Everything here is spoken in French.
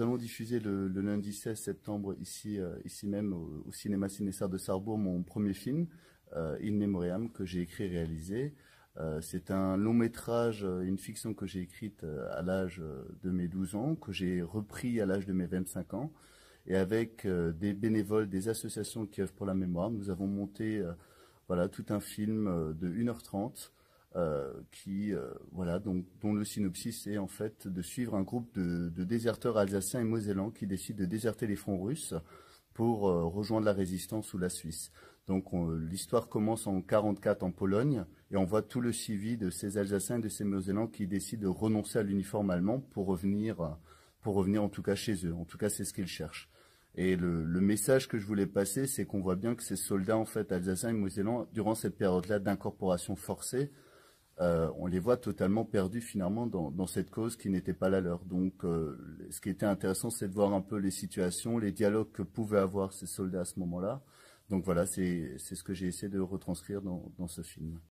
Nous allons diffuser le, lundi 16 septembre, ici, euh, ici même, au, cinéma Cinesar de Sarrebourg, mon premier film, euh, In Memoriam, que j'ai écrit et réalisé. Euh, c'est un long métrage, euh, une fiction que j'ai écrite à l'âge de mes 12 ans, que j'ai repris à l'âge de mes 25 ans. Et avec des bénévoles des associations qui œuvrent pour la mémoire, nous avons monté voilà, tout un film de 1h30 euh, qui, euh, voilà, donc, dont le synopsis est en fait de suivre un groupe de, déserteurs alsaciens et mosellans qui décident de déserter les fronts russes pour euh, rejoindre la résistance ou la Suisse. Donc l'histoire commence en 1944 en Pologne et on voit tout le suivi de ces Alsaciens et de ces Mosellans qui décident de renoncer à l'uniforme allemand pour revenir, pour revenir en tout cas chez eux. En tout cas, c'est ce qu'ils cherchent. Et le, le, message que je voulais passer, c'est qu'on voit bien que ces soldats, en fait, alsaciens et mosellans, durant cette période-là d'incorporation forcée, euh, on les voit totalement perdus finalement dans, cette cause qui n'était pas la leur. Donc, euh, ce qui était intéressant, c'est de voir un peu les situations, les dialogues que pouvaient avoir ces soldats à ce moment-là. Donc voilà, c'est ce que j'ai essayé de retranscrire dans ce film.